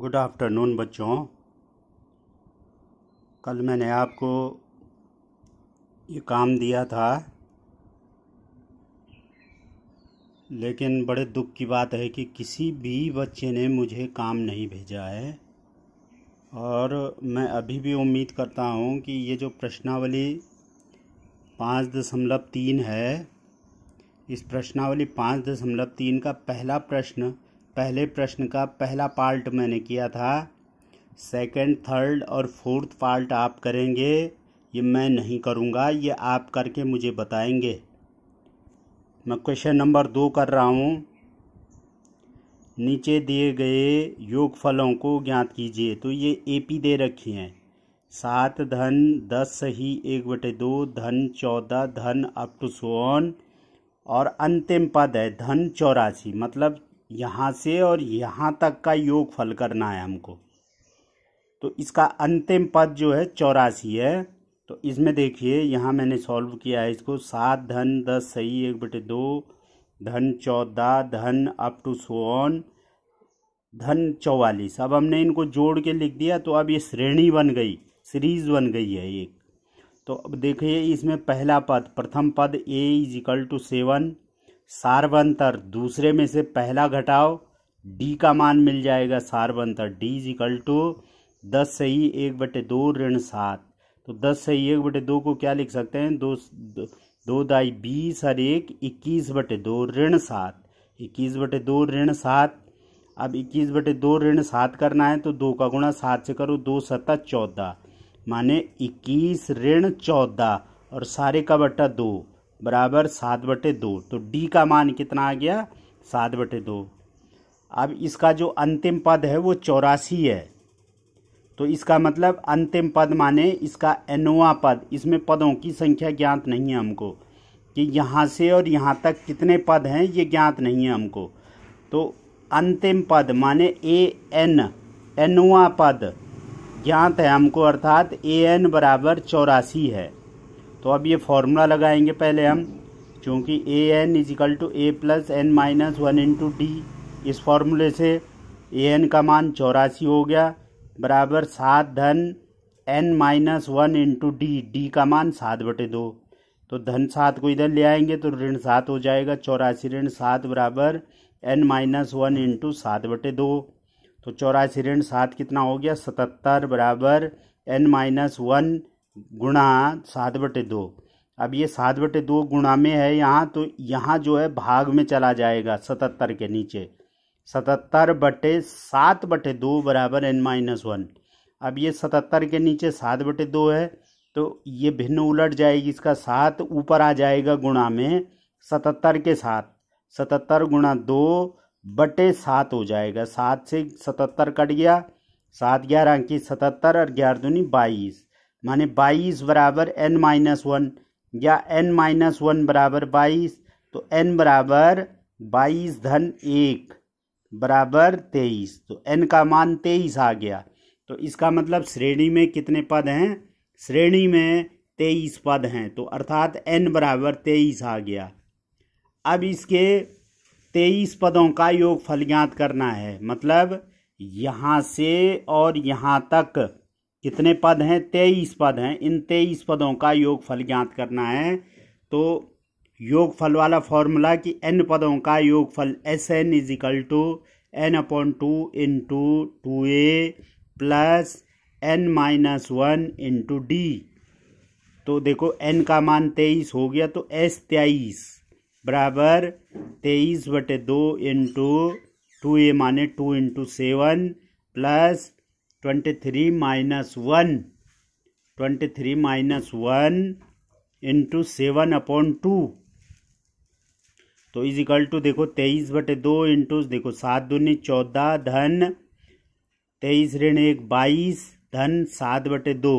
good afternoon बच्चों कल मैंने आपको ये काम दिया था लेकिन बड़े दुख की बात है कि किसी भी बच्चे ने मुझे काम नहीं भेजा है और मैं अभी भी उम्मीद करता हूँ कि ये जो प्रश्नावली पाँच दशमलव तीन है इस प्रश्नावली पाँच दशमलव तीन का पहला प्रश्न पहले प्रश्न का पहला पार्ट मैंने किया था सेकंड थर्ड और फोर्थ पार्ट आप करेंगे ये मैं नहीं करूँगा ये आप करके मुझे बताएंगे मैं क्वेश्चन नंबर दो कर रहा हूँ नीचे दिए गए योगफलों को ज्ञात कीजिए तो ये ए पी दे रखी हैं सात धन दस सही एक बटे दो धन चौदह धन अप टू सोन और अंतिम पद है धन चौरासी मतलब यहाँ से और यहाँ तक का योग फल करना है हमको तो इसका अंतिम पद जो है चौरासी है तो इसमें देखिए यहाँ मैंने सॉल्व किया है इसको सात धन दस सही एक बटे दो धन चौदह धन अप टू सोन धन चौवालीस अब हमने इनको जोड़ के लिख दिया तो अब ये श्रेणी बन गई सीरीज बन गई है एक तो अब देखिए इसमें पहला पद प्रथम पद ए इजिकल टू सेवन सार्वंतर दूसरे में से पहला घटाओ डी का मान मिल जाएगा सार्वंतर डी इज इक्वल टू दस से ही एक बटे दो ऋण सात तो दस से ही एक बटे दो को क्या लिख सकते हैं दो दो दाई बीस और एक इक्कीस बटे दो ऋण सात इक्कीस बटे दो ऋण सात अब इक्कीस बटे दो ऋण सात करना है तो दो का गुणा सात से करो दो सत्ता चौदह माने इक्कीस ऋण चौदह और सारे का बट्टा दो बराबर सात बटे दो तो डी का मान कितना आ गया सात बटे दो अब इसका जो अंतिम पद है वो चौरासी है तो इसका मतलब अंतिम पद माने इसका एनोवा पद इसमें पदों की संख्या ज्ञात नहीं है हमको कि यहाँ से और यहाँ तक कितने पद हैं ये ज्ञात नहीं है हमको तो अंतिम पद माने ए एन एनोवा पद ज्ञात है हमको अर्थात ए एन बराबर चौरासी है तो अब ये फॉर्मूला लगाएंगे पहले हम क्योंकि a n is equal to a plus n minus one into d इस फॉर्मूले से ए एन का मान चौरासी हो गया बराबर सात धन n minus one into d d का मान सात बटे दो तो धन सात को इधर ले आएंगे तो ऋण सात हो जाएगा चौरासी ऋण सात बराबर एन माइनस वन इंटू सात बटे दो तो चौरासी ऋण सात कितना हो गया सतहत्तर बराबर एन माइनस वन गुणा सात बटे दो अब ये सात बटे दो गुणा में है यहाँ तो यहाँ जो है भाग में चला जाएगा सतहत्तर के नीचे सतहत्तर बटे सात बटे दो बराबर एन माइनस वन अब ये सतहत्तर के नीचे सात बटे दो है तो ये भिन्न उलट जाएगी इसका सात ऊपर आ जाएगा गुणा में सतहत्तर के साथ सतहत्तर गुणा दो बटे सात हो जाएगा सात से सतहत्तर कट गया सात ग्यारह की सतहत्तर और ग्यारह दूनी बाईस माने बाईस बराबर एन माइनस वन या एन माइनस वन बराबर बाईस तो एन बराबर बाईस धन एक बराबर तेईस तो एन का मान तेईस आ गया तो इसका मतलब श्रेणी में कितने पद हैं श्रेणी में तेईस पद हैं तो अर्थात एन बराबर तेईस आ गया अब इसके तेईस पदों का योगफल ज्ञात करना है मतलब यहाँ से और यहाँ तक कितने पद हैं तेईस पद हैं इन तेईस पदों का योगफल ज्ञात करना है तो योगफल वाला फॉर्मूला कि एन पदों का योगफल S n is equal to n upon two into two a plus n minus one into d तो देखो एन का मान तेईस हो गया तो एस तेईस बराबर तेईस बटे दो इंटू टू ए माने two into seven plus twenty three minus one twenty three minus one into seven upon two तो इज इक्वल टू देखो तेईस बटे दो इंटू देखो सात दूनी चौदह धन तेईस ऋण एक बाईस धन सात बटे दो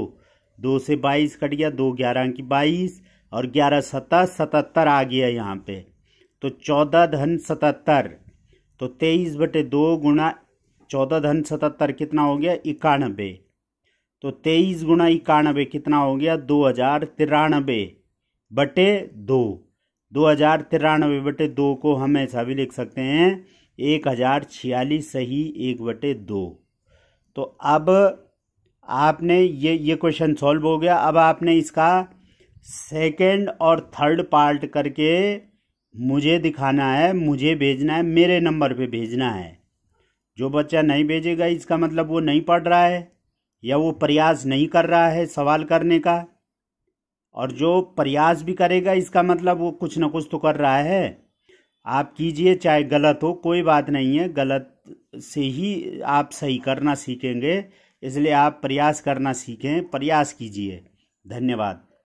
दो से बाईस कट गया दो ग्यारह की बाईस और ग्यारह सतह सतहत्तर आ गया यहाँ पे तो चौदह धन सतहत्तर तो तेईस बटे दो गुणा चौदह धन सतहत्तर कितना हो गया इक्यानबे तो तेईस गुना इक्यानबे कितना हो गया दो हजार तिरानबे बटे दो दो हजार तिरानबे बटे दो को हम ऐसा भी लिख सकते हैं एक हजार छियालीस सही एक बटे दो तो अब आपने ये ये क्वेश्चन सॉल्व हो गया अब आपने इसका सेकेंड और थर्ड पार्ट करके मुझे दिखाना है मुझे भेजना है मेरे नंबर पे भेजना है जो बच्चा नहीं भेजेगा इसका मतलब वो नहीं पढ़ रहा है या वो प्रयास नहीं कर रहा है सवाल करने का और जो प्रयास भी करेगा इसका मतलब वो कुछ ना कुछ तो कर रहा है आप कीजिए चाहे गलत हो कोई बात नहीं है गलत से ही आप सही करना सीखेंगे इसलिए आप प्रयास करना सीखें प्रयास कीजिए धन्यवाद